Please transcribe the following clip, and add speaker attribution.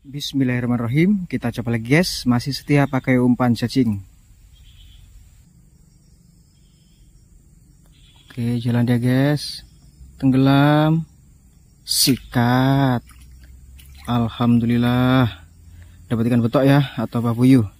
Speaker 1: Bismillahirrahmanirrahim kita coba lagi guys masih setia pakai umpan cacing Oke jalan dia guys tenggelam sikat Alhamdulillah dapat ikan betok ya atau babuyu